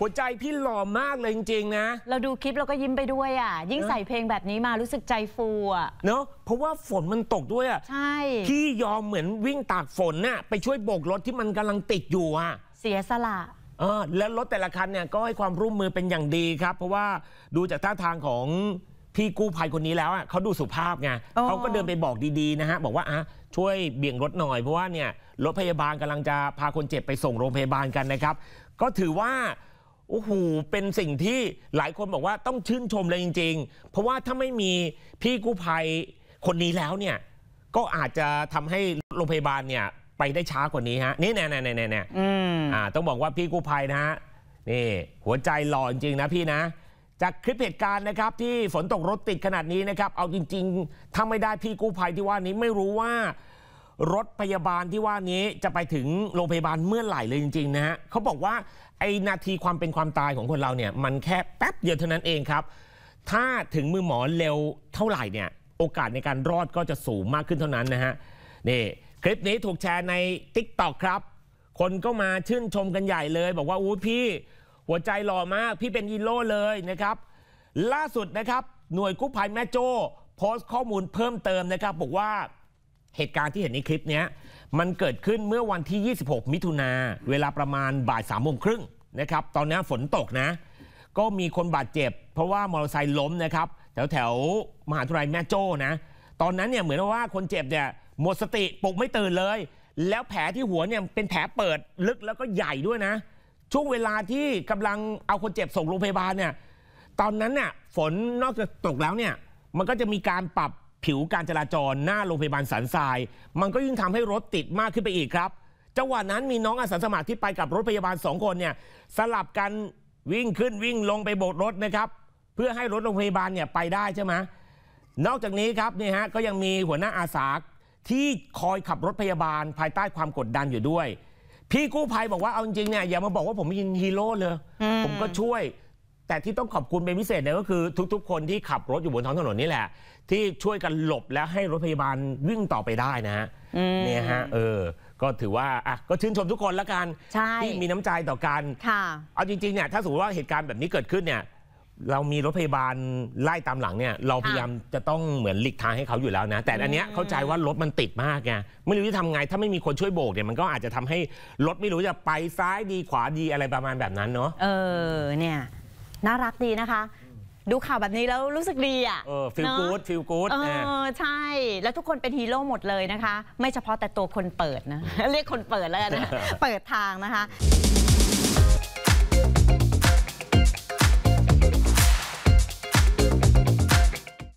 หัวใจพี่หล่อมากเลยจริง ๆ นะ เราดูคลิปเราก็ยิ้มไปด้วยอ่ะ ยิ่งใส่เพลงแบบนี้มารู้สึกใจฟูอ่ะเนาะ เพราะว่าฝนมันตกด้วยอ่ะ ใช่ พี่ยอมเหมือนวิ่งตากฝนน่ะไปช่วยโบกรถที่มันกำลังติดอยู่อ่ะ เสียสละออแล้วรถแต่ละคันเนี่ย ก็ให้ความร่วมมือเป็นอย่างดีครับ เพราะว่าดูจากท่าทางของ พี่กู้ภัยคนนี้แล้วอ่ะเขาดูสุภาพไงเขาก็เดินไปบอกดีๆนะฮะ บอกว่าอ่ะ ช่วยเบี่ยงรถหน่อย เพราะว่าเนี่ยรถพยาบาลกำลังจะพาคนเจ็บไปส่งโรงพยาบาลกันนะครับ ก็ถือว่าโอ้โห เป็นสิ่งที่หลายคนบอกว่าต้องชื่นชมเลยจริง ๆ เพราะว่าถ้าไม่มีพี่กู้ภัยคนนี้แล้วเนี่ยก็อาจจะทำให้โรงพยาบาลเนี่ย ไปได้ช้ากว่านี้ฮะนี่แน่แน่แน่แน่อ่าต้องบอกว่าพี่กู้ภัยนะฮะนี่ หัวใจหล่อจริงนะพี่นะจากคลิปเหตุการณ์นะครับ ที่ฝนตกรถติดขนาดนี้นะครับ เอาจริงๆถ้าไม่ได้พี่กู้ภัยที่ว่านี้ไม่รู้ว่ารถพยาบาลที่ว่านี้จะไปถึงโรงพยาบาลเมื่อไหร่เลยจริงๆนะฮะเขาบอกว่าไอ้นาทีความเป็นความตายของคนเราเนี่ยมันแค่แป๊บเดียวเท่านั้นเองครับ ถ้าถึงมือหมอเร็วเท่าไหร่เนี่ยโอกาสในการรอดก็จะสูงมากขึ้นเท่านั้นนะฮะ นี่คลิปนี้ถูกแชร์ใน t i k t o กครับ คนก็มาชื่นชมกันใหญ่เลย บอกว่าอู้พี่หัวใจหล่อมาก พี่เป็นยีโร่เลยนะครับ ล่าสุดนะครับหน่วยกู้ภัย แม่โจ้โพสต์ข้อมูลเพิ่มเติมนะครับบอกว่าเหตุการณ์ที่เห็นในคลิปนี้มันเกิดขึ้นเมื่อวันที่ 26 มิถุนาเวลาประมาณบ่ายสามโมงครึ่งนะครับ ตอนนี้ฝนตกนะ ก็มีคนบาดเจ็บเพราะว่า มอเตอร์ไซค์ล้มนะครับแถวแถวมหาวิทยาลัยแม่โจ้นะ ตอนนั้นเนี่ยเหมือนว่าคนเจ็บเนี่ยหมดสติปลุกไม่ตื่นเลย แล้วแผลที่หัวเนี่ยเป็นแผลเปิดลึกแล้วก็ใหญ่ด้วยนะ ช่วงเวลาที่กำลังเอาคนเจ็บส่งโรงพยาบาลเนี่ยตอนนั้นน่ะฝนนอกจากตกแล้วเนี่ยมันก็จะมีการปรับผิวการจราจรหน้าโรงพยาบาลสันทรายมันก็ยิ่งทำให้รถติดมากขึ้นไปอีกครับ จังหวะนั้นมีน้องอาสาสมัครที่ไปกับรถพยาบาลสองคนเนี่ยสลับกันวิ่งขึ้นวิ่งลงไปโบกรถนะครับ เพื่อให้รถโรงพยาบาลเนี่ยไปได้ใช่ไหมนอกจากนี้ครับนี่ฮะก็ยังมีหัวหน้าอาสาที่คอยขับรถพยาบาลภายใต้ความกดดันอยู่ด้วย พี่กู้ภัยบอกว่าเอาจริงเนี่ยอย่ามาบอกว่าผมเป็นฮีโร่เลยผมก็ช่วยแต่ที่ต้องขอบคุณเป็นพิเศษเนี่ยก็คือทุกๆ คนที่ขับรถอยู่บนท้องถนนนี่แหละ ที่ช่วยกันหลบแล้วให้รถพยาบาลวิ่งต่อไปได้นะฮะเนี่ยฮะเออ ก็ถือว่า อ่ะ ก็ชื่นชมทุกคนละกันที่มีน้ำใจต่อกันเอาจริง ๆ เนี่ย ถ้าสมมติว่าเหตุการณ์แบบนี้เกิดขึ้นเนี่ย เรามีรถพยาบาลไล่ตามหลังเนี่ยเราพยายามจะต้องเหมือนหลีกทางให้เขาอยู่แล้วนะ แต่อันเนี้ยเข้าใจว่ารถมันติดมากไงไม่รู้จะทำไงถ้าไม่มีคนช่วยโบกเนี่ยมันก็อาจจะทำให้รถไม่รู้จะไปซ้ายดีขวาดีอะไรประมาณแบบนั้นเนาะเออเนี่ยน่ารักดีนะคะ ดูข่าวแบบนี้แล้วรู้สึกดีอ่ะ ฟิลกู๊ดฟิลกู๊ดเออใช่ แล้วทุกคนเป็นฮีโร่หมดเลยนะคะ ไม่เฉพาะแต่ตัวคนเปิดนะ เรียกคนเปิดแล้วนะ เปิดทางนะคะ